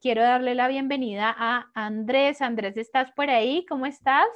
Quiero darle la bienvenida a Andrés. Andrés, ¿estás por ahí? ¿Cómo estás?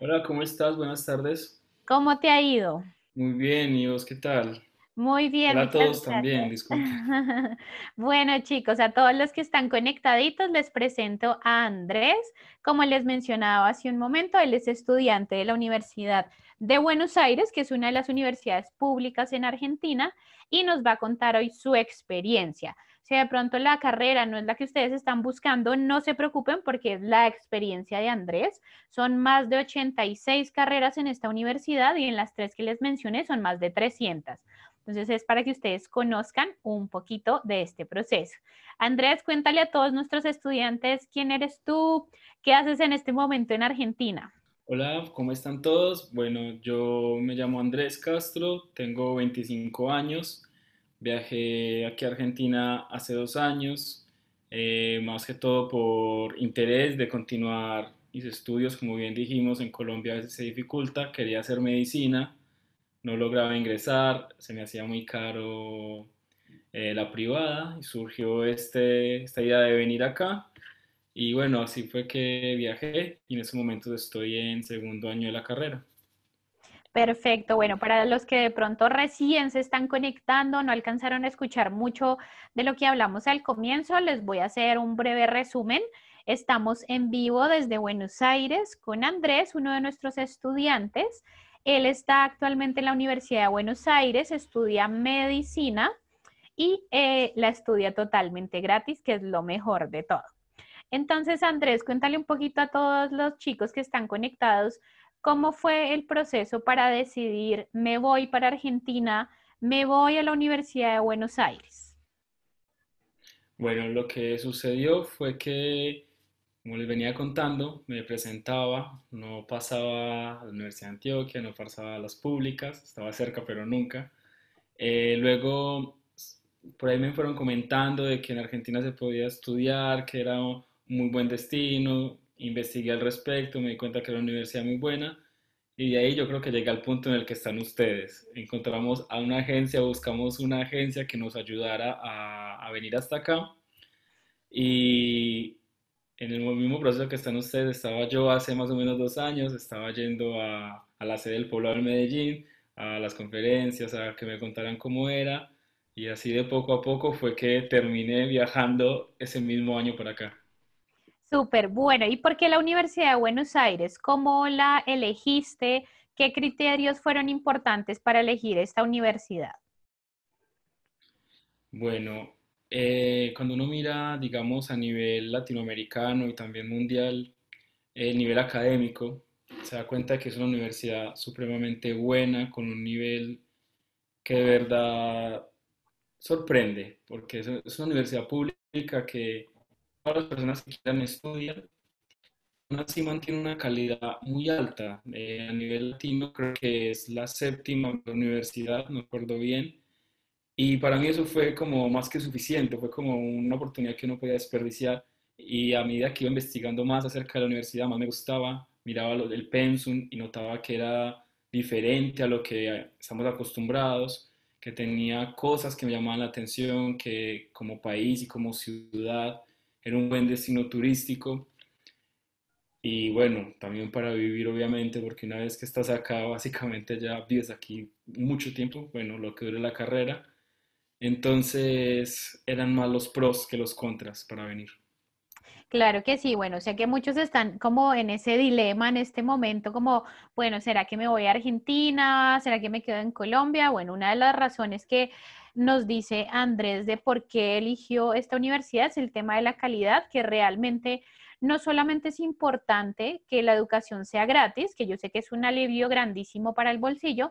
Hola, ¿cómo estás? Buenas tardes. ¿Cómo te ha ido? Muy bien, ¿y vos qué tal? Muy bien. Hola a todos también, disculpen. bueno, chicos, a todos los que están conectaditos les presento a Andrés. Como les mencionaba hace un momento, él es estudiante de la Universidad de Buenos Aires, que es una de las universidades públicas en Argentina, y nos va a contar hoy su experiencia. Si de pronto la carrera no es la que ustedes están buscando, no se preocupen porque es la experiencia de Andrés. Son más de 86 carreras en esta universidad y en las tres que les mencioné son más de 300. Entonces es para que ustedes conozcan un poquito de este proceso. Andrés, cuéntale a todos nuestros estudiantes quién eres tú, qué haces en este momento en Argentina. Hola, ¿cómo están todos? Bueno, yo me llamo Andrés Castro, tengo 25 años, Viajé aquí a Argentina hace dos años, eh, más que todo por interés de continuar mis estudios, como bien dijimos, en Colombia se dificulta, quería hacer medicina, no lograba ingresar, se me hacía muy caro eh, la privada y surgió este, esta idea de venir acá. Y bueno, así fue que viajé y en ese momento estoy en segundo año de la carrera. Perfecto. Bueno, para los que de pronto recién se están conectando, no alcanzaron a escuchar mucho de lo que hablamos al comienzo, les voy a hacer un breve resumen. Estamos en vivo desde Buenos Aires con Andrés, uno de nuestros estudiantes. Él está actualmente en la Universidad de Buenos Aires, estudia medicina y eh, la estudia totalmente gratis, que es lo mejor de todo. Entonces, Andrés, cuéntale un poquito a todos los chicos que están conectados ¿Cómo fue el proceso para decidir me voy para Argentina, me voy a la Universidad de Buenos Aires? Bueno, lo que sucedió fue que, como les venía contando, me presentaba, no pasaba a la Universidad de Antioquia, no pasaba a las públicas, estaba cerca pero nunca. Eh, luego, por ahí me fueron comentando de que en Argentina se podía estudiar, que era un muy buen destino, investigué al respecto, me di cuenta que era una universidad muy buena y de ahí yo creo que llegué al punto en el que están ustedes. Encontramos a una agencia, buscamos una agencia que nos ayudara a, venir hasta acá y en el mismo proceso que están ustedes, estaba yo hace más o menos dos años, estaba yendo a, la sede del poblado de Medellín, a las conferencias, a que me contaran cómo era y así de poco a poco fue que terminé viajando ese mismo año para acá. Súper bueno. ¿Y por qué la Universidad de Buenos Aires? ¿Cómo la elegiste? ¿Qué criterios fueron importantes para elegir esta universidad? Bueno, eh, cuando uno mira, digamos, a nivel latinoamericano y también mundial, el eh, nivel académico, se da cuenta que es una universidad supremamente buena, con un nivel que de verdad sorprende, porque es una universidad pública que para las personas que quieran estudiar, aún así mantiene una calidad muy alta. Eh, a nivel latino creo que es la séptima universidad, no recuerdo bien. Y para mí eso fue como más que suficiente, fue como una oportunidad que no podía desperdiciar. Y a medida que iba investigando más acerca de la universidad, más me gustaba, miraba lo del pensum y notaba que era diferente a lo que estamos acostumbrados, que tenía cosas que me llamaban la atención, que como país y como ciudad era un buen destino turístico. Y bueno, también para vivir, obviamente, porque una vez que estás acá, básicamente ya vives aquí mucho tiempo, bueno, lo que dure la carrera. Entonces eran más los pros que los contras para venir. Claro que sí, bueno, sé que muchos están como en ese dilema en este momento, como, bueno, ¿será que me voy a Argentina? ¿Será que me quedo en Colombia? Bueno, una de las razones que nos dice Andrés de por qué eligió esta universidad, es el tema de la calidad, que realmente no solamente es importante que la educación sea gratis, que yo sé que es un alivio grandísimo para el bolsillo,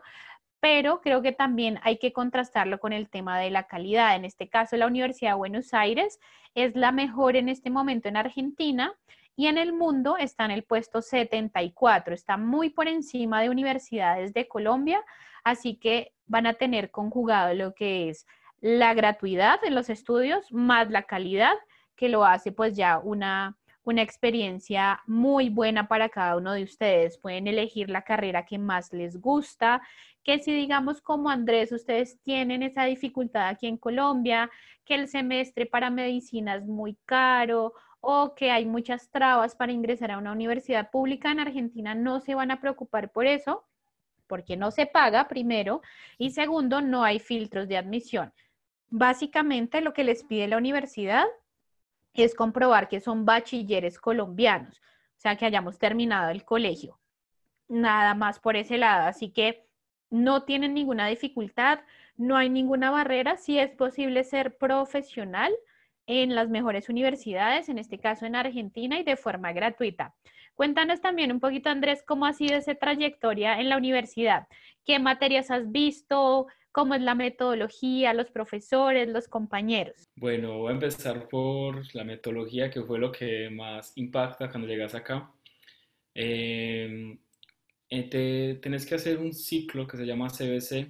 pero creo que también hay que contrastarlo con el tema de la calidad. En este caso, la Universidad de Buenos Aires es la mejor en este momento en Argentina y en el mundo está en el puesto 74, está muy por encima de universidades de Colombia, Así que van a tener conjugado lo que es la gratuidad en los estudios más la calidad que lo hace pues ya una, una experiencia muy buena para cada uno de ustedes. Pueden elegir la carrera que más les gusta, que si digamos como Andrés, ustedes tienen esa dificultad aquí en Colombia, que el semestre para medicina es muy caro o que hay muchas trabas para ingresar a una universidad pública en Argentina, no se van a preocupar por eso porque no se paga primero y segundo, no hay filtros de admisión. Básicamente lo que les pide la universidad es comprobar que son bachilleres colombianos, o sea, que hayamos terminado el colegio. Nada más por ese lado, así que no tienen ninguna dificultad, no hay ninguna barrera, si es posible ser profesional en las mejores universidades, en este caso en Argentina, y de forma gratuita. Cuéntanos también un poquito, Andrés, cómo ha sido esa trayectoria en la universidad. ¿Qué materias has visto? ¿Cómo es la metodología, los profesores, los compañeros? Bueno, voy a empezar por la metodología, que fue lo que más impacta cuando llegas acá. Em, eh, tenés que hacer un ciclo que se llama CBC,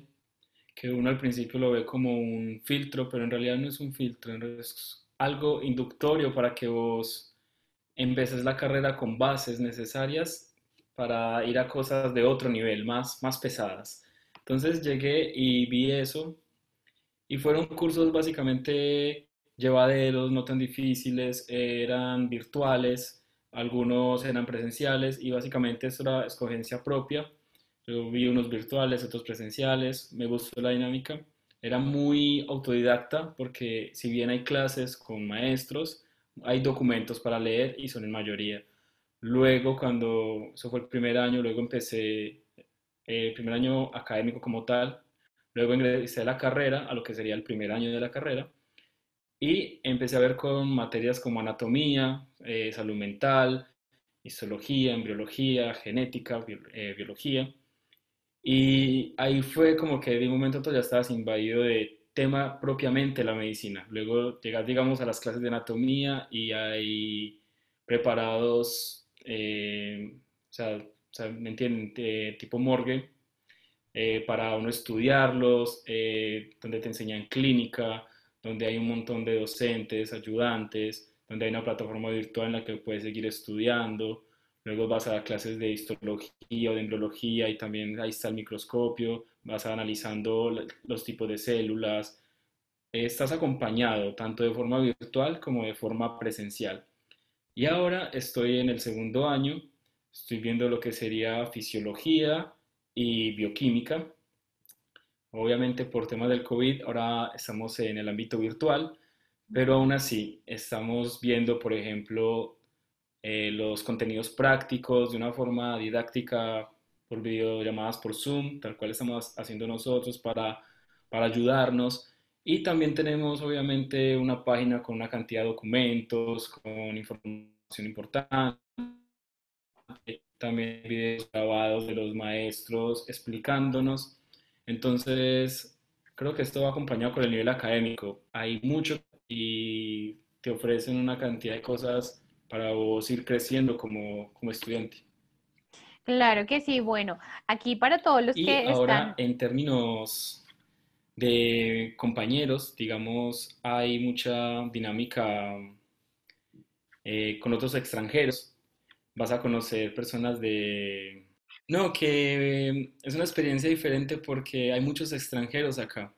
que uno al principio lo ve como un filtro, pero en realidad no es un filtro, es algo inductorio para que vos en la carrera con bases necesarias para ir a cosas de otro nivel, más, más pesadas. Entonces llegué y vi eso y fueron cursos básicamente llevaderos, no tan difíciles, eran virtuales, algunos eran presenciales y básicamente es era escogencia propia. Yo vi unos virtuales, otros presenciales, me gustó la dinámica. Era muy autodidacta porque si bien hay clases con maestros, hay documentos para leer y son en mayoría. Luego, cuando eso fue el primer año, luego empecé el eh, primer año académico como tal, luego ingresé a la carrera, a lo que sería el primer año de la carrera, y empecé a ver con materias como anatomía, eh, salud mental, histología, embriología, genética, eh, biología. Y ahí fue como que de un momento a otro ya estabas invadido de tema propiamente la medicina. Luego llegas, digamos, a las clases de anatomía y hay preparados, eh, o, sea, ¿me entienden? Eh, tipo morgue, eh, para uno estudiarlos, donde te enseñan clínica, donde hay un montón de docentes, ayudantes, donde hay una plataforma virtual en la que puedes seguir estudiando, Luego vas a clases de histología o embriología y también ahí está el microscopio, vas analizando los tipos de células. Estás acompañado tanto de forma virtual como de forma presencial. Y ahora estoy en el segundo año, estoy viendo lo que sería fisiología y bioquímica. Obviamente por temas del COVID ahora estamos en el ámbito virtual, pero aún así estamos viendo, por ejemplo, eh, los contenidos prácticos de una forma didáctica por videollamadas por Zoom, tal cual estamos haciendo nosotros para, para ayudarnos. Y también tenemos obviamente una página con una cantidad de documentos, con información importante, también videos grabados de los maestros explicándonos. Entonces, creo que esto va acompañado con el nivel académico. Hay mucho y te ofrecen una cantidad de cosas para vos ir creciendo como, estudiante. Claro que sí, bueno, aquí para todos los y que... Ahora, en términos de compañeros, digamos, hay mucha dinámica eh, con otros extranjeros. Vas a conocer personas de... No, que eh, es una experiencia diferente porque hay muchos extranjeros acá.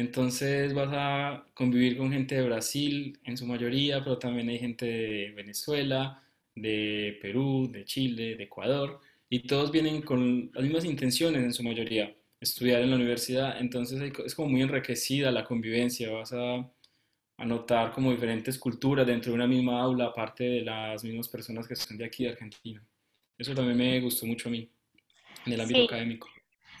Entonces vas a convivir con gente de Brasil en su mayoría, pero también hay gente de Venezuela, de Perú, de Chile, de Ecuador, y todos vienen con las mismas intenciones en su mayoría, estudiar en la universidad, entonces es como muy enriquecida la convivencia, vas a, notar como diferentes culturas dentro de una misma aula, aparte de las mismas personas que son de aquí, de Argentina. Eso también me gustó mucho a mí, en el ámbito académico.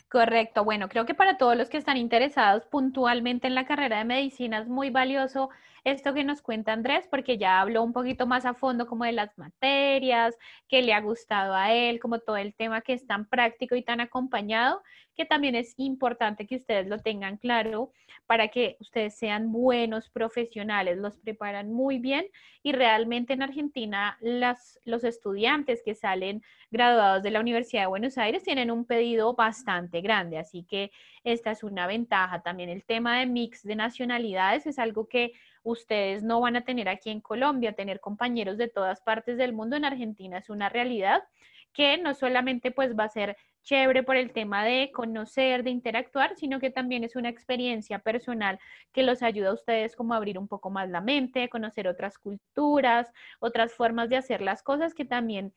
Correcto. Bueno, creo que para todos los que están interesados puntualmente en la carrera de medicina es muy valioso esto que nos cuenta Andrés, porque ya habló un poquito más a fondo como de las materias, que le ha gustado a él, como todo el tema que es tan práctico y tan acompañado, que también es importante que ustedes lo tengan claro para que ustedes sean buenos profesionales, los preparan muy bien y realmente en Argentina las, los estudiantes que salen graduados de la Universidad de Buenos Aires tienen un pedido bastante grande, así que esta es una ventaja. También el tema de mix de nacionalidades es algo que ustedes no van a tener aquí en Colombia, tener compañeros de todas partes del mundo en Argentina es una realidad que no solamente pues va a ser chévere por el tema de conocer, de interactuar, sino que también es una experiencia personal que los ayuda a ustedes como a abrir un poco más la mente, conocer otras culturas, otras formas de hacer las cosas que también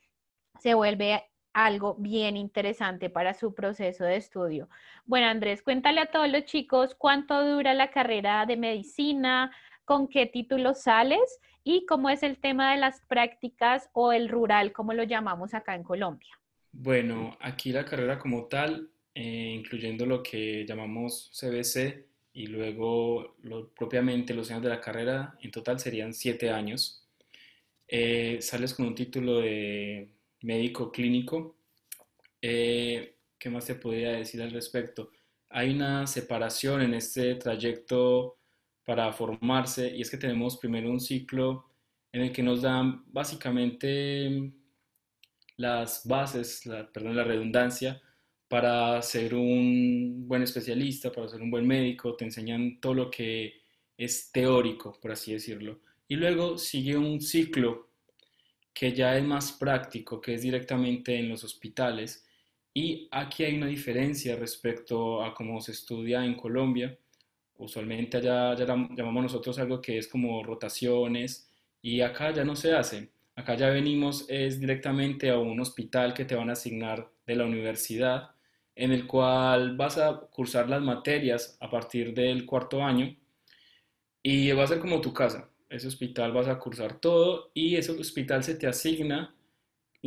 se vuelve algo bien interesante para su proceso de estudio. Bueno, Andrés, cuéntale a todos los chicos cuánto dura la carrera de medicina, con qué título sales y cómo es el tema de las prácticas o el rural, como lo llamamos acá en Colombia. Bueno, aquí la carrera como tal, eh, incluyendo lo que llamamos CBC y luego lo, propiamente los años de la carrera, en total serían siete años. Eh, sales con un título de médico clínico. Eh, ¿Qué más te podría decir al respecto? Hay una separación en este trayecto para formarse y es que tenemos primero un ciclo en el que nos dan básicamente mm, las bases, perdón, la redundancia, para ser un buen especialista, para ser un buen médico, te enseñan todo lo que es teórico, por así decirlo. Y luego sigue un ciclo que ya es más práctico, que es directamente en los hospitales. Y aquí hay una diferencia respecto a cómo se estudia en Colombia Usualmente allá ya llamamos nosotros algo que es como rotaciones y acá ya no se hace. Acá ya venimos es directamente a un hospital que te van a asignar de la universidad, en el cual vas a cursar las materias a partir del cuarto año y va a ser como tu casa. Ese hospital vas a cursar todo y ese hospital se te asigna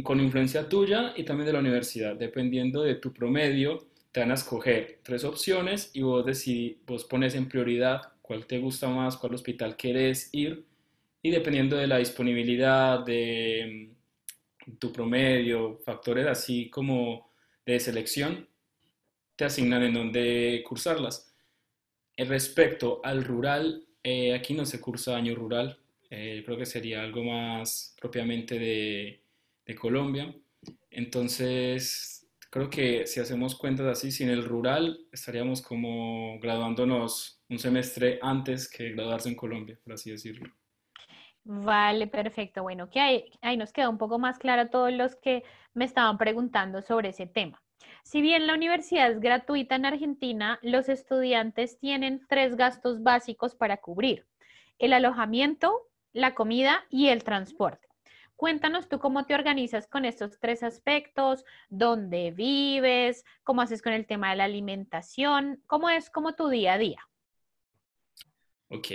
con influencia tuya y también de la universidad, dependiendo de tu promedio te van a escoger tres opciones y vos vos pones en prioridad cuál te gusta más, cuál hospital quieres ir y dependiendo de la disponibilidad, de mm, tu promedio, factores así como de selección, te asignan en dónde cursarlas. Respecto al rural, eh, aquí no se cursa año rural, eh, creo que sería algo más propiamente de, de Colombia. Entonces, Creo que si hacemos cuentas así, sin el rural estaríamos como graduándonos un semestre antes que graduarse en Colombia, por así decirlo. Vale, perfecto. Bueno, que ahí, ahí nos queda un poco más claro a todos los que me estaban preguntando sobre ese tema. Si bien la universidad es gratuita en Argentina, los estudiantes tienen tres gastos básicos para cubrir, el alojamiento, la comida y el transporte. Cuéntanos tú cómo te organizas con estos tres aspectos, dónde vives, cómo haces con el tema de la alimentación, cómo es como tu día a día. Ok.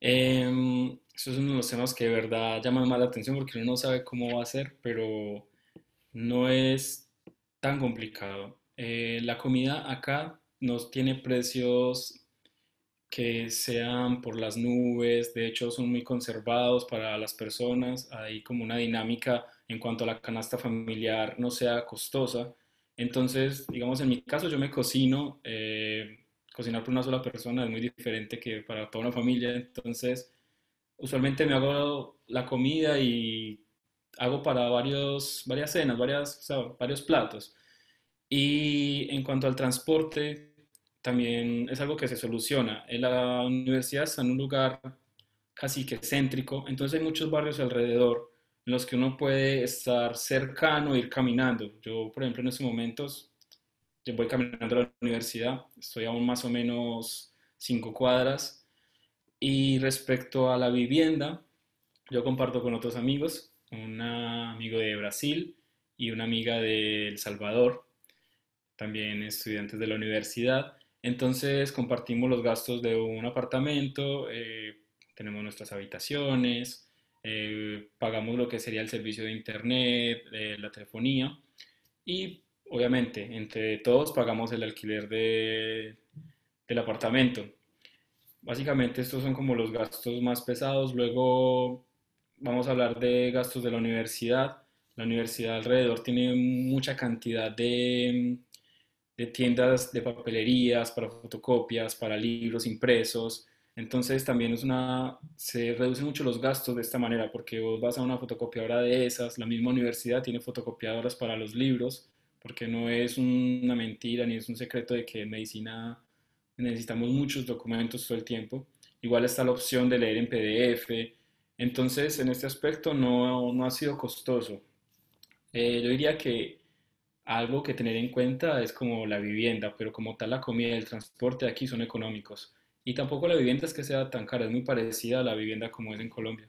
Eh, eso es uno de los temas que de verdad llaman más la atención porque uno no sabe cómo va a ser, pero no es tan complicado. Eh, la comida acá nos tiene precios que sean por las nubes, de hecho son muy conservados para las personas, hay como una dinámica en cuanto a la canasta familiar no sea costosa. Entonces, digamos, en mi caso yo me cocino, eh, cocinar por una sola persona es muy diferente que para toda una familia, entonces usualmente me hago la comida y hago para varios, varias cenas, varias, varios platos. Y en cuanto al transporte, también es algo que se soluciona. La universidad está en un lugar casi que céntrico, entonces hay muchos barrios alrededor en los que uno puede estar cercano, e ir caminando. Yo, por ejemplo, en estos momentos, yo voy caminando a la universidad, estoy aún más o menos cinco cuadras. Y respecto a la vivienda, yo comparto con otros amigos, un amigo de Brasil y una amiga de El Salvador, también estudiantes de la universidad. Entonces compartimos los gastos de un apartamento, eh, tenemos nuestras habitaciones, eh, pagamos lo que sería el servicio de internet, eh, la telefonía y obviamente entre todos pagamos el alquiler del apartamento. Básicamente estos son como los gastos más pesados. Luego vamos a hablar de gastos de la universidad. La universidad alrededor tiene mucha cantidad de de tiendas de papelerías, para fotocopias, para libros impresos. Entonces también es una, se reducen mucho los gastos de esta manera, porque vos vas a una fotocopiadora de esas, la misma universidad tiene fotocopiadoras para los libros, porque no es una mentira ni es un secreto de que en medicina necesitamos muchos documentos todo el tiempo. Igual está la opción de leer en PDF. Entonces, en este aspecto no, no ha sido costoso. Eh, yo diría que algo que tener en cuenta es como la vivienda, pero como tal la comida y el transporte aquí son económicos. Y tampoco la vivienda es que sea tan cara, es muy parecida a la vivienda como es en Colombia.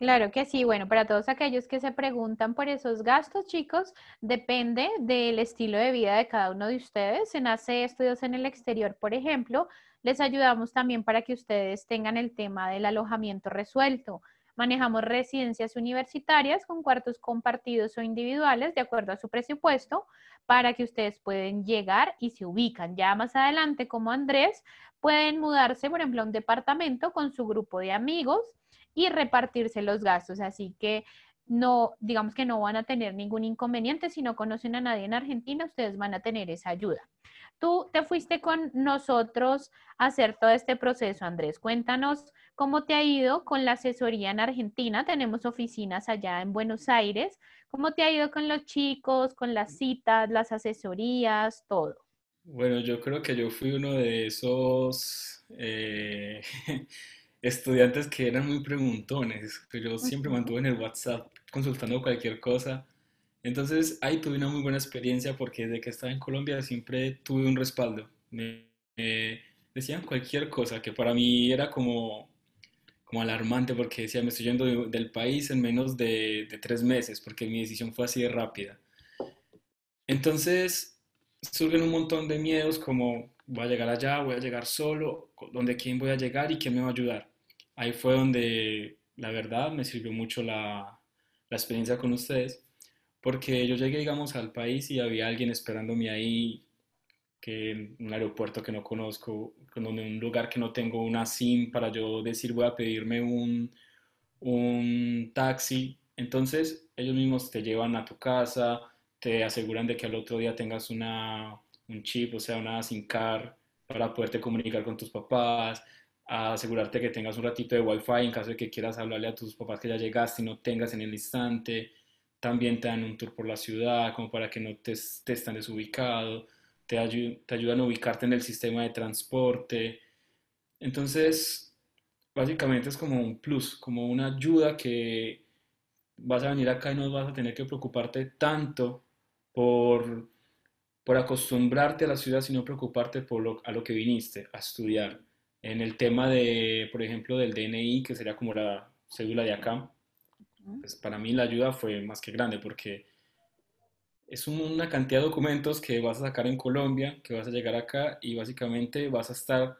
Claro que sí. Bueno, para todos aquellos que se preguntan por esos gastos, chicos, depende del estilo de vida de cada uno de ustedes. En nace Estudios en el Exterior, por ejemplo, les ayudamos también para que ustedes tengan el tema del alojamiento resuelto. Manejamos residencias universitarias con cuartos compartidos o individuales de acuerdo a su presupuesto para que ustedes pueden llegar y se ubican. Ya más adelante, como Andrés, pueden mudarse, por ejemplo, a un departamento con su grupo de amigos y repartirse los gastos. Así que no, digamos que no van a tener ningún inconveniente. Si no conocen a nadie en Argentina, ustedes van a tener esa ayuda. Tú te fuiste con nosotros a hacer todo este proceso, Andrés. Cuéntanos cómo te ha ido con la asesoría en Argentina. Tenemos oficinas allá en Buenos Aires. ¿Cómo te ha ido con los chicos, con las citas, las asesorías, todo? Bueno, yo creo que yo fui uno de esos eh, estudiantes que eran muy preguntones, pero yo siempre mantuve en el WhatsApp consultando cualquier cosa. Entonces ahí tuve una muy buena experiencia porque desde que estaba en Colombia siempre tuve un respaldo. Me, decían cualquier cosa que para mí era como, como alarmante porque decía, me estoy yendo del país en menos de, de tres meses porque mi decisión fue así de rápida. Entonces surgen un montón de miedos como voy a llegar allá, voy a llegar solo, ¿Dónde quién voy a llegar y quién me va a ayudar. Ahí fue donde, la verdad, me sirvió mucho la, experiencia con ustedes, porque yo llegué, digamos, al país y había alguien esperándome ahí, que en un aeropuerto que no conozco, en un lugar que no tengo una SIM para yo decir voy a pedirme un, un taxi. Entonces ellos mismos te llevan a tu casa, te aseguran de que al otro día tengas una, un chip, o sea, una SIM para poderte comunicar con tus papás, asegurarte que tengas un ratito de wifi en caso de que quieras hablarle a tus papás que ya llegaste y no tengas en el instante. También te dan un tour por la ciudad, como para que no te, estés tan desubicado. Te, te ayudan a ubicarte en el sistema de transporte. Entonces, básicamente es como un plus, como una ayuda que vas a venir acá y no vas a tener que preocuparte tanto por por acostumbrarte a la ciudad, sino preocuparte por lo, a lo que viniste a estudiar. En el tema de, por ejemplo, del DNI, que sería como la cédula de acá, pues, para mí la ayuda fue más que grande porque es una cantidad de documentos que vas a sacar en Colombia, que vas a llegar acá y básicamente vas a estar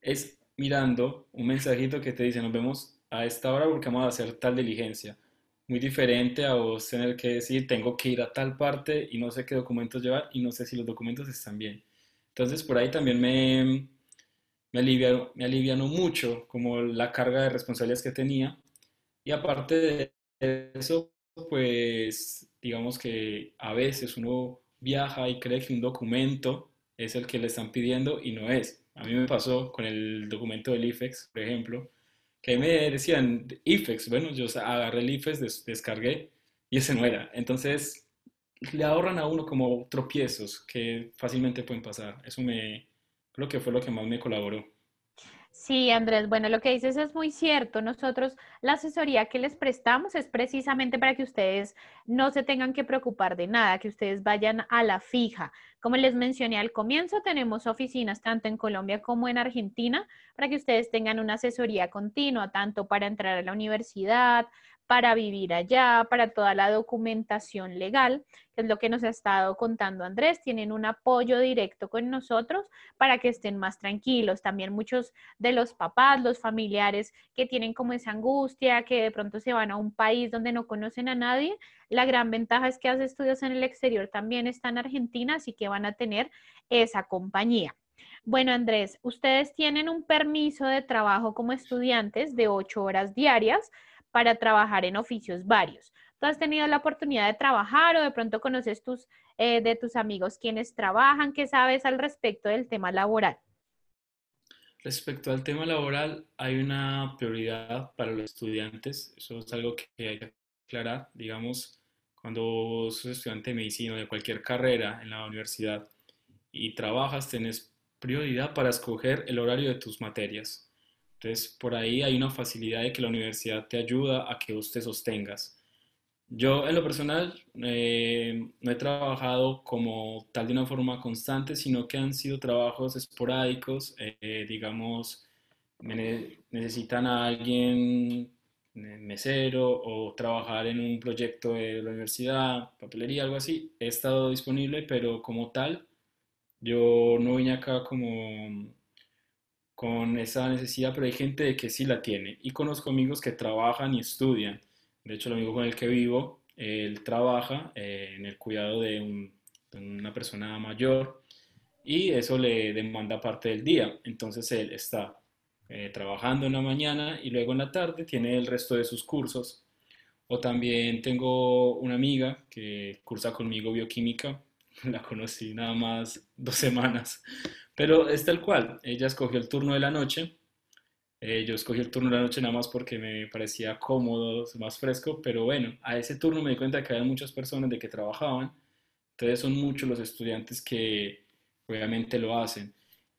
es mirando un mensajito que te dice nos vemos a esta hora porque vamos a hacer tal diligencia muy diferente a vos tener que decir, tengo que ir a tal parte y no sé qué documentos llevar y no sé si los documentos están bien. Entonces por ahí también me, me, aliviaron, me alivianó mucho como la carga de responsabilidades que tenía. Y aparte de eso, pues digamos que a veces uno viaja y cree que un documento es el que le están pidiendo y no es. A mí me pasó con el documento del IFEX, por ejemplo, que me decían IFEX. Bueno, yo agarré el IFEX, descargué y ese no era. Entonces, le ahorran a uno como tropiezos que fácilmente pueden pasar. Eso me creo que fue lo que más me colaboró. Sí, Andrés, bueno, lo que dices es muy cierto. Nosotros la asesoría que les prestamos es precisamente para que ustedes no se tengan que preocupar de nada, que ustedes vayan a la fija. Como les mencioné al comienzo, tenemos oficinas tanto en Colombia como en Argentina para que ustedes tengan una asesoría continua, tanto para entrar a la universidad, para vivir allá, para toda la documentación legal, que es lo que nos ha estado contando Andrés. Tienen un apoyo directo con nosotros para que estén más tranquilos. También muchos de los papás, los familiares que tienen como esa angustia, que de pronto se van a un país donde no conocen a nadie. La gran ventaja es que hace estudios en el exterior también están en Argentina, así que van a tener esa compañía. Bueno, Andrés, ustedes tienen un permiso de trabajo como estudiantes de ocho horas diarias para trabajar en oficios varios. Tú has tenido la oportunidad de trabajar o de pronto conoces tus, eh, de tus amigos quienes trabajan, qué sabes al respecto del tema laboral. Respecto al tema laboral, hay una prioridad para los estudiantes. Eso es algo que hay que aclarar. Digamos, cuando sos estudiante de medicina o de cualquier carrera en la universidad y trabajas, tienes prioridad para escoger el horario de tus materias. Entonces, por ahí hay una facilidad de que la universidad te ayuda a que vos te sostengas. Yo en lo personal eh, no he trabajado como tal de una forma constante, sino que han sido trabajos esporádicos, eh, digamos, necesitan a alguien mesero o trabajar en un proyecto de la universidad, papelería, algo así. He estado disponible, pero como tal, yo no vine acá como con esa necesidad, pero hay gente que sí la tiene. Y conozco amigos que trabajan y estudian. De hecho, el amigo con el que vivo, él trabaja eh, en el cuidado de, una persona mayor y eso le demanda parte del día. Entonces él está eh, trabajando en la mañana y luego en la tarde tiene el resto de sus cursos. O también tengo una amiga que cursa conmigo bioquímica. La conocí nada más dos semanas, pero es tal cual, ella escogió el turno de la noche, eh, yo escogí el turno de la noche nada más porque me parecía cómodo, más fresco, pero bueno, a ese turno me di cuenta que había muchas personas de que trabajaban, entonces son muchos los estudiantes que obviamente lo hacen.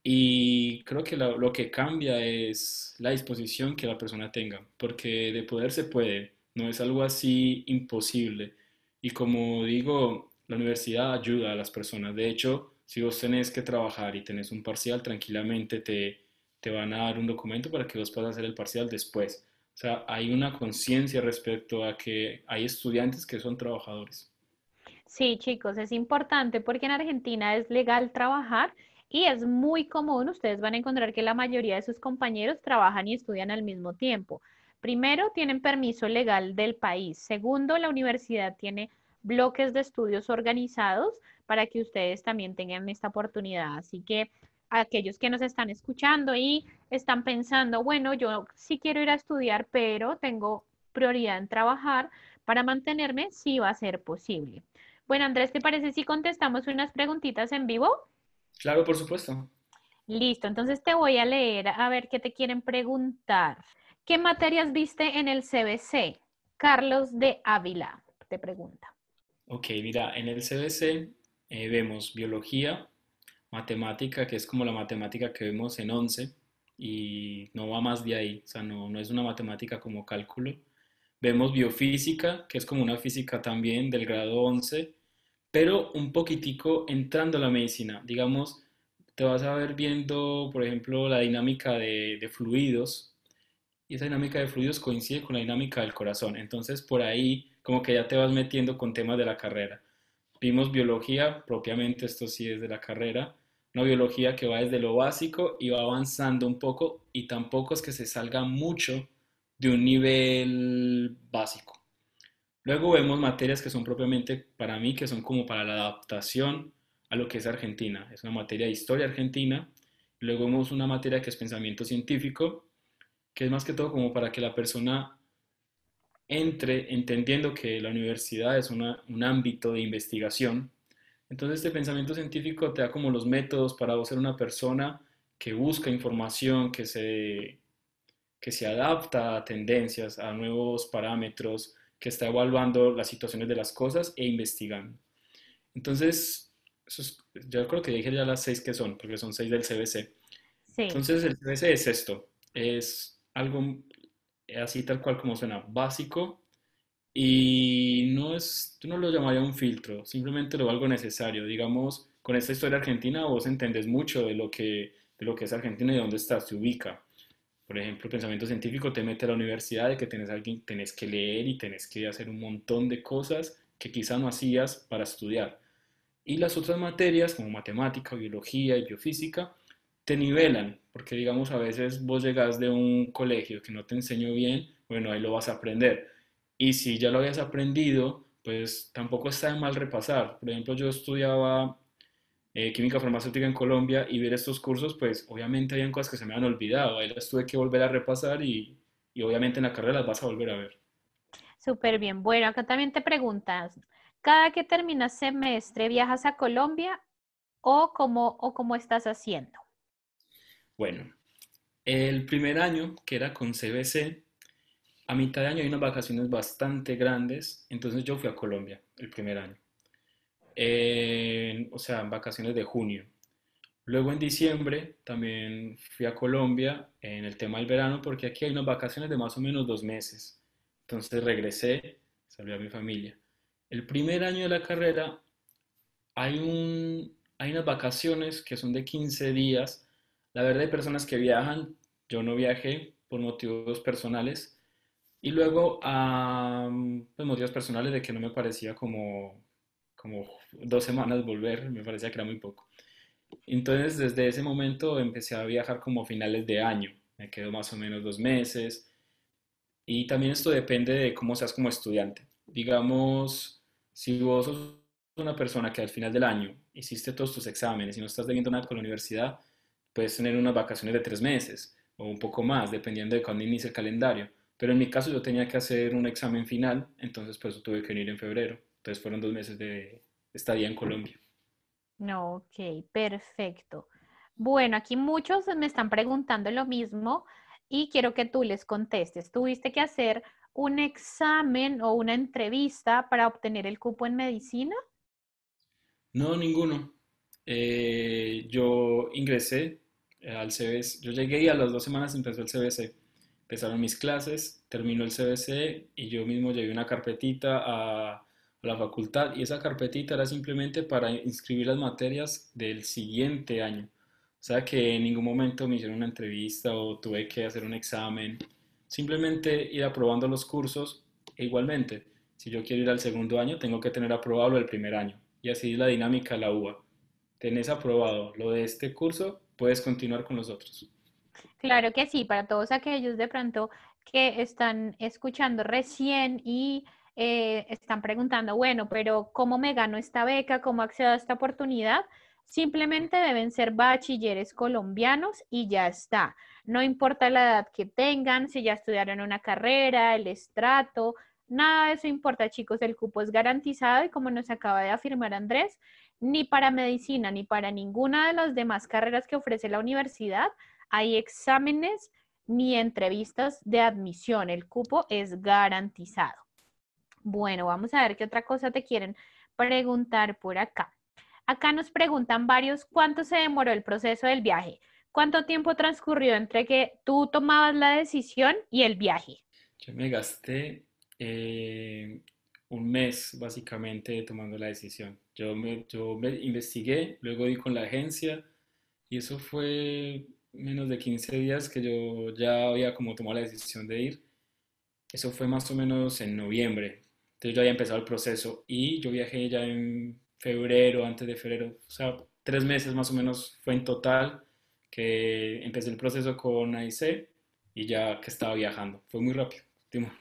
Y creo que lo que cambia es la disposición que la persona tenga, porque de poder se puede, no es algo así imposible. Y como digo, la universidad ayuda a las personas. De hecho, si vos tenés que trabajar y tenés un parcial, tranquilamente te, van a dar un documento para que vos puedas hacer el parcial después. O sea, hay una conciencia respecto a que hay estudiantes que son trabajadores. Sí, chicos, es importante porque en Argentina es legal trabajar y es muy común, ustedes van a encontrar que la mayoría de sus compañeros trabajan y estudian al mismo tiempo. Primero, tienen permiso legal del país. Segundo, la universidad tiene bloques de estudios organizados para que ustedes también tengan esta oportunidad. Así que aquellos que nos están escuchando y están pensando, bueno, yo sí quiero ir a estudiar, pero tengo prioridad en trabajar para mantenerme, sí va a ser posible. Bueno, Andrés, ¿te parece si contestamos unas preguntitas en vivo? Claro, por supuesto. Listo, entonces te voy a leer a ver qué te quieren preguntar. ¿Qué materias viste en el CBC? Carlos de Ávila te pregunta. Ok, mira, en el CBC eh, vemos biología, matemática, que es como la matemática que vemos en 11 y no va más de ahí, o sea, no, no es una matemática como cálculo. Vemos biofísica, que es como una física también del grado 11, pero un poquitico entrando a la medicina. Digamos, te vas a ver viendo, por ejemplo, la dinámica de, de fluidos, y esa dinámica de fluidos coincide con la dinámica del corazón. Entonces, por ahí, como que ya te vas metiendo con temas de la carrera. Vimos biología, propiamente esto sí es de la carrera, una biología que va desde lo básico y va avanzando un poco y tampoco es que se salga mucho de un nivel básico. Luego vemos materias que son propiamente para mí, que son como para la adaptación a lo que es Argentina. Es una materia de historia argentina. Luego vemos una materia que es pensamiento científico, que es más que todo como para que la persona entre, entendiendo que la universidad es un ámbito de investigación. Entonces este pensamiento científico te da como los métodos para vos ser una persona que busca información, que se, que se adapta a tendencias, a nuevos parámetros, que está evaluando las situaciones de las cosas e investigando. Entonces, yo creo que dije ya las seis que son, porque son seis del CBC. Entonces, el CBC es esto, es algo eh, así tal cual como suena, básico. Y no es, tú no lo llamaría un filtro, simplemente lo algo necesario. Digamos, con esta historia argentina vos entendés mucho de lo que, de lo que es Argentina y de dónde está, se ubica. Por ejemplo, pensamiento científico te mete a la universidad de que tenés, alguien, tenés que leer y tenés que hacer un montón de cosas que quizá no hacías para estudiar. Y las otras materias, como matemática, biología y biofísica, te nivelan, porque digamos, a veces vos llegas de un colegio que no te enseñó bien, bueno, ahí lo vas a aprender. Y si ya lo habías aprendido, pues tampoco está de mal repasar. Por ejemplo, yo estudiaba eh, química farmacéutica en Colombia y ver estos cursos, pues obviamente habían cosas que se me han olvidado. Ahí las tuve que volver a repasar y, obviamente en la carrera las vas a volver a ver. Súper bien. Bueno, acá también te preguntas, ¿cada que terminas semestre viajas a Colombia o cómo, o cómo estás haciendo? Bueno, el primer año, que era con CBC, a mitad de año hay unas vacaciones bastante grandes, entonces yo fui a Colombia el primer año. o sea, en vacaciones de junio. Luego en diciembre también fui a Colombia en el tema del verano, porque aquí hay unas vacaciones de más o menos dos meses. Entonces regresé, salí a mi familia. El primer año de la carrera hay, un, hay unas vacaciones que son de 15 días la verdad hay personas que viajan, yo no viajé por motivos personales y luego por pues motivos personales de que no me parecía como, como dos semanas volver, me parecía que era muy poco. Entonces desde ese momento empecé a viajar como finales de año, me quedo más o menos dos meses y también esto depende de cómo seas como estudiante. Digamos, si vos sos una persona que al final del año hiciste todos tus exámenes y no estás teniendo nada con la universidad, puedes tener unas vacaciones de tres meses o un poco más, dependiendo de cuándo inicie el calendario. Pero en mi caso yo tenía que hacer un examen final, entonces pues tuve que venir en febrero. Entonces fueron dos meses de estadía en Colombia. No, ok, perfecto. Bueno, aquí muchos me están preguntando lo mismo y quiero que tú les contestes. ¿Tuviste que hacer un examen o una entrevista para obtener el cupo en medicina? No, ninguno. Eh, yo ingresé eh, al CBC. Yo llegué a las dos semanas empezó el CBC. Empezaron mis clases, terminó el CBC y yo mismo llevé una carpetita a, la facultad y esa carpetita era simplemente para inscribir las materias del siguiente año. O sea que en ningún momento me hicieron una entrevista o tuve que hacer un examen. Simplemente ir aprobando los cursos e igualmente. Si yo quiero ir al segundo año, tengo que tener aprobado el primer año. Y así es la dinámica de la UBA. Tenés aprobado lo de este curso, puedes continuar con los otros. Claro que sí, para todos aquellos de pronto que están escuchando recién y eh, están preguntando, bueno, pero ¿cómo me gano esta beca? ¿Cómo accedo a esta oportunidad? Simplemente deben ser bachilleres colombianos y ya está. No importa la edad que tengan, si ya estudiaron una carrera, el estrato, nada de eso importa, chicos. El cupo es garantizado y como nos acaba de afirmar Andrés, ni para medicina ni para ninguna de las demás carreras que ofrece la universidad hay exámenes ni entrevistas de admisión. El cupo es garantizado. Bueno, vamos a ver qué otra cosa te quieren preguntar por acá. Acá nos preguntan varios cuánto se demoró el proceso del viaje. ¿Cuánto tiempo transcurrió entre que tú tomabas la decisión y el viaje? Yo me gasté eh, un mes básicamente tomando la decisión. Yo me, investigué, luego di con la agencia y eso fue menos de 15 días que yo ya había como tomado la decisión de ir. Eso fue más o menos en noviembre. Entonces yo había empezado el proceso y yo viajé ya en febrero, antes de febrero, o sea, tres meses más o menos fue en total que empecé el proceso con AIC y ya que estaba viajando. Fue muy rápido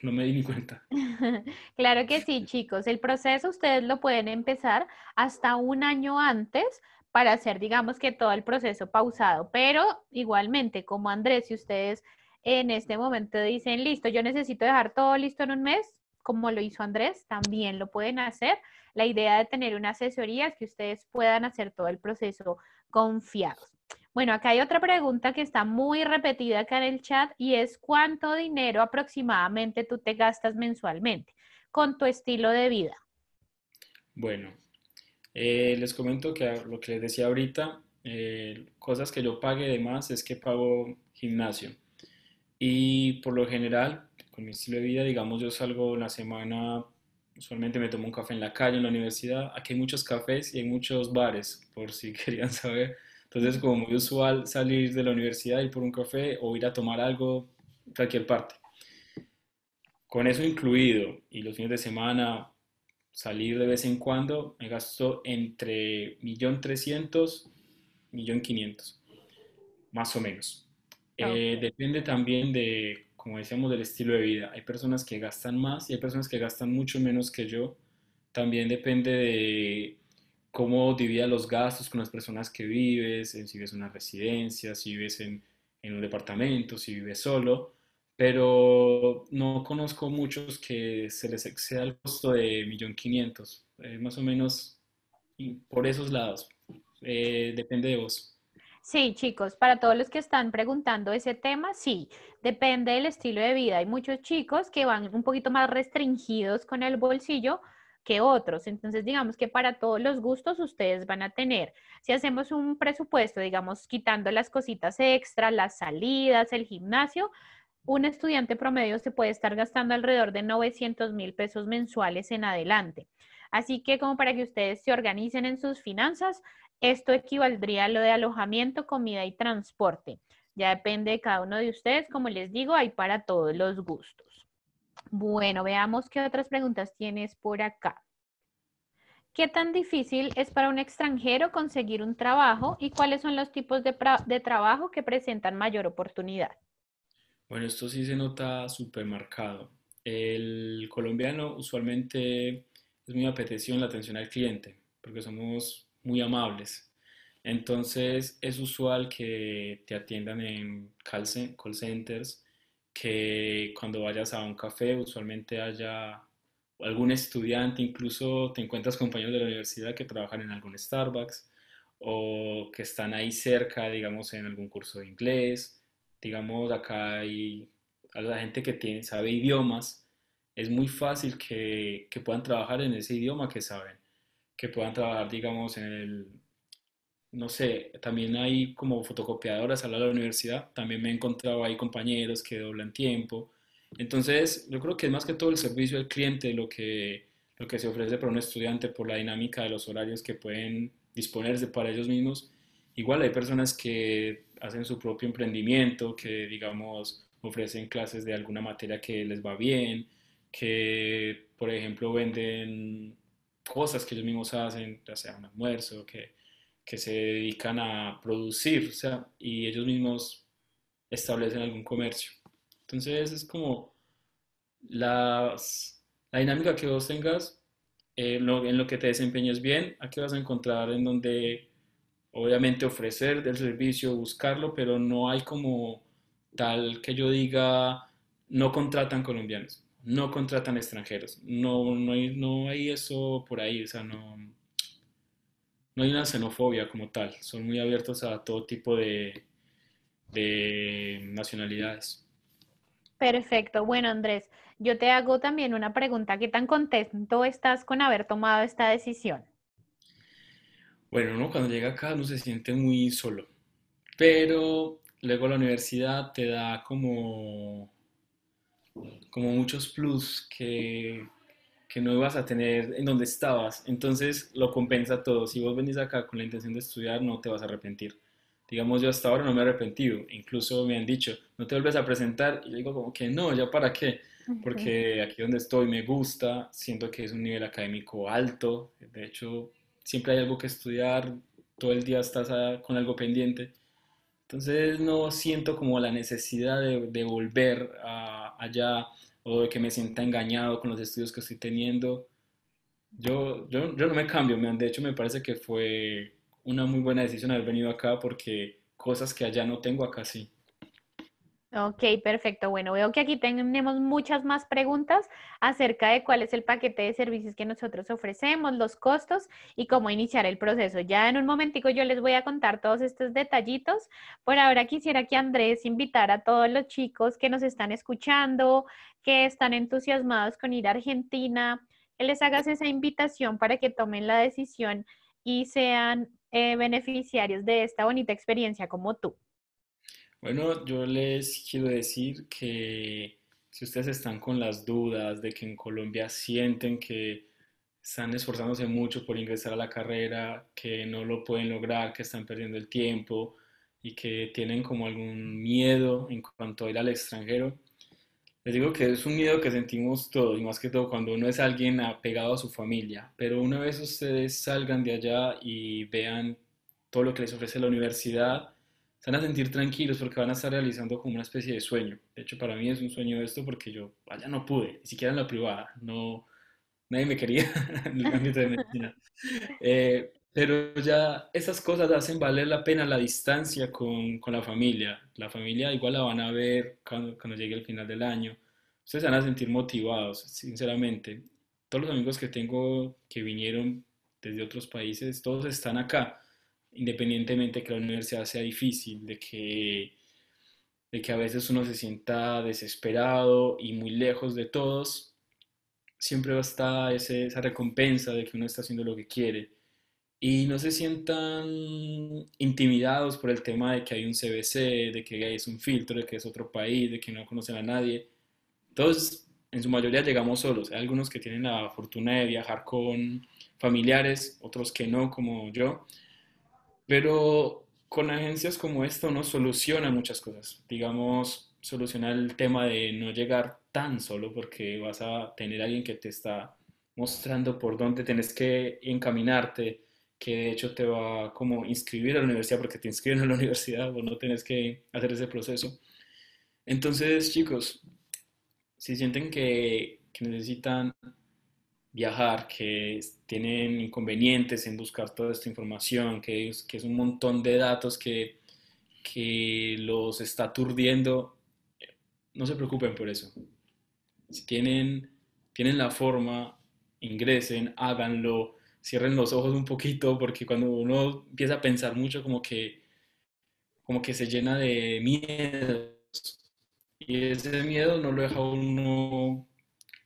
no me di ni cuenta. claro que sí, chicos. El proceso ustedes lo pueden empezar hasta un año antes para hacer, digamos que todo el proceso pausado. Pero igualmente, como Andrés, si ustedes en este momento dicen, listo, yo necesito dejar todo listo en un mes, como lo hizo Andrés, también lo pueden hacer. La idea de tener una asesoría es que ustedes puedan hacer todo el proceso confiados. Bueno, acá hay otra pregunta que está muy repetida acá en el chat y es cuánto dinero aproximadamente tú te gastas mensualmente con tu estilo de vida. Bueno, eh, les comento que lo que les decía ahorita, eh, cosas que yo pague de más es que pago gimnasio. Y por lo general, con mi estilo de vida, digamos, yo salgo una semana, usualmente me tomo un café en la calle, en la universidad. Aquí hay muchos cafés y hay muchos bares, por si querían saber. Entonces, como muy usual salir de la universidad, ir por un café o ir a tomar algo, cualquier parte. Con eso incluido, y los fines de semana, salir de vez en cuando, me gasto entre 1.300.000, 1.500.000, más o menos. Ah, eh, depende también de, como decíamos, del estilo de vida. Hay personas que gastan más y hay personas que gastan mucho menos que yo. También depende de cómo dividir los gastos con las personas que vives, si vives en una residencia, si vives en, un departamento, si vives solo, pero no conozco muchos que se les exceda el costo de 1.500.000, eh, más o menos por esos lados. Eh, depende de vos. Sí, chicos, para todos los que están preguntando ese tema, sí, depende del estilo de vida. Hay muchos chicos que van un poquito más restringidos con el bolsillo, que otros. Entonces, digamos que para todos los gustos ustedes van a tener, si hacemos un presupuesto, digamos, quitando las cositas extra, las salidas, el gimnasio, un estudiante promedio se puede estar gastando alrededor de 900 mil pesos mensuales en adelante. Así que como para que ustedes se organicen en sus finanzas, esto equivaldría a lo de alojamiento, comida y transporte. Ya depende de cada uno de ustedes, como les digo, hay para todos los gustos. Bueno, veamos qué otras preguntas tienes por acá. ¿Qué tan difícil es para un extranjero conseguir un trabajo y cuáles son los tipos de, trabajo que presentan mayor oportunidad? Bueno, esto sí se nota supermercado. El colombiano usualmente es muy apetecido en la atención al cliente porque somos muy amables. Entonces es usual que te atiendan en call centers que cuando vayas a un café usualmente haya algún estudiante, incluso te encuentras compañeros de la universidad que trabajan en algún Starbucks o que están ahí cerca, digamos, en algún curso de inglés. Digamos, acá hay la gente que tiene, sabe idiomas, es muy fácil que, que puedan trabajar en ese idioma que saben, que puedan trabajar, digamos, en el no sé, también hay como fotocopiadoras a la universidad, también me he encontrado ahí compañeros que doblan tiempo. Entonces, yo creo que es más que todo el servicio al cliente lo que, lo que se ofrece para un estudiante por la dinámica de los horarios que pueden disponerse para ellos mismos. Igual hay personas que hacen su propio emprendimiento, que digamos ofrecen clases de alguna materia que les va bien, que por ejemplo venden cosas que ellos mismos hacen, ya sea un almuerzo, que que se dedican a producir, o sea, y ellos mismos establecen algún comercio. Entonces es como la dinámica que vos tengas, lo, en lo que te desempeñes bien, aquí vas a encontrar en donde obviamente ofrecer del servicio, buscarlo, pero no hay como tal que yo diga, no contratan colombianos, no contratan extranjeros, no, no, no hay eso por ahí, o sea, no no hay una xenofobia como tal, son muy abiertos a todo tipo de, nacionalidades. Perfecto. Bueno, Andrés, yo te hago también una pregunta. ¿Qué tan contento estás con haber tomado esta decisión? Bueno, uno cuando llega acá no se siente muy solo, pero luego la universidad te da como, como muchos plus que que no ibas a tener en donde estabas. Entonces lo compensa todo. Si vos venís acá con la intención de estudiar, no te vas a arrepentir. Digamos, yo hasta ahora no me he arrepentido. Incluso me han dicho, no te vuelves a presentar. Y yo digo como que no, ya para qué. Porque aquí donde estoy me gusta, siento que es un nivel académico alto. De hecho, siempre hay algo que estudiar, todo el día estás ah, con algo pendiente. Entonces no siento como la necesidad de, volver ah, allá o de que me sienta engañado con los estudios que estoy teniendo. Yo, yo, no me cambio, de hecho me parece que fue una muy buena decisión haber venido acá porque cosas que allá no tengo acá sí. Ok, perfecto. Bueno, veo que aquí tenemos muchas más preguntas acerca de cuál es el paquete de servicios que nosotros ofrecemos, los costos y cómo iniciar el proceso. Ya en un momentico yo les voy a contar todos estos detallitos. Por ahora quisiera que Andrés invitara a todos los chicos que nos están escuchando, que están entusiasmados con ir a Argentina, que les hagas esa invitación para que tomen la decisión y sean eh, beneficiarios de esta bonita experiencia como tú. Bueno, yo les quiero decir que si ustedes están con las dudas de que en Colombia sienten que están esforzándose mucho por ingresar a la carrera, que no lo pueden lograr, que están perdiendo el tiempo y que tienen como algún miedo en cuanto a ir al extranjero, les digo que es un miedo que sentimos todos, y más que todo cuando uno es alguien apegado a su familia. Pero una vez ustedes salgan de allá y vean todo lo que les ofrece la universidad, van a sentir tranquilos porque van a estar realizando como una especie de sueño. De hecho, para mí es un sueño esto porque yo vaya, no pude, ni siquiera en la privada, no, nadie me quería en el ámbito de medicina. Eh, pero ya esas cosas hacen valer la pena la distancia con, con la familia. La familia igual la van a ver cuando, llegue el final del año. Ustedes van a sentir motivados, sinceramente. Todos los amigos que tengo que vinieron desde otros países, todos están acá independientemente de que la universidad sea difícil, de que, de que a veces uno se sienta desesperado y muy lejos de todos, siempre va a estar esa recompensa de que uno está haciendo lo que quiere. Y no se sientan intimidados por el tema de que hay un CBC, de que es un filtro, de que es otro país, de que no conocen a nadie. Entonces, en su mayoría, llegamos solos. Hay algunos que tienen la fortuna de viajar con familiares, otros que no, como yo. Pero con agencias como esta uno soluciona muchas cosas. Digamos, soluciona el tema de no llegar tan solo porque vas a tener alguien que te está mostrando por dónde tienes que encaminarte, que de hecho te va como inscribir a la universidad porque te inscriben a la universidad, o no tienes que hacer ese proceso. Entonces, chicos, si sienten que necesitan viajar, que tienen inconvenientes en buscar toda esta información, que es, un montón de datos que, los está aturdiendo, no se preocupen por eso. Si tienen, tienen la forma, ingresen, háganlo, cierren los ojos un poquito, porque cuando uno empieza a pensar mucho, como que, como que se llena de miedo Y ese miedo no lo deja uno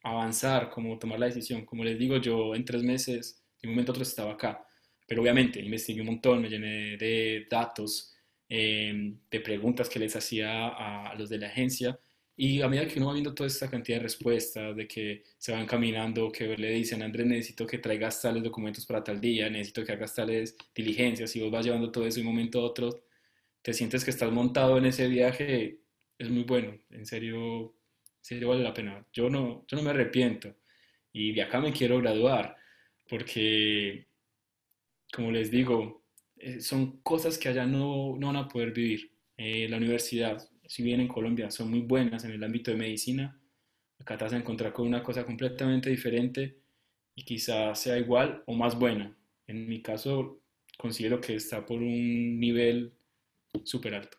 avanzar, como tomar la decisión. Como les digo, yo en tres meses, de un momento a otro estaba acá. Pero obviamente investigué un montón, me llené de datos, em, de preguntas que les hacía a, los de la agencia. Y a medida que uno va viendo toda esta cantidad de respuestas, de que se van caminando, que le dicen, Andrés, necesito que traigas tales documentos para tal día, necesito que hagas tales diligencias, y vos vas llevando todo eso de un momento a otro, te sientes que estás montado en ese viaje, es muy bueno, en serio, sí vale la pena. Yo no, yo no me arrepiento y de acá me quiero graduar porque, como les digo, eh, son cosas que allá no, no van a poder vivir. Eh, la universidad, si bien en Colombia son muy buenas en el ámbito de medicina, acá te vas a encontrar con una cosa completamente diferente y quizás sea igual o más buena. En mi caso, considero que está por un nivel súper alto.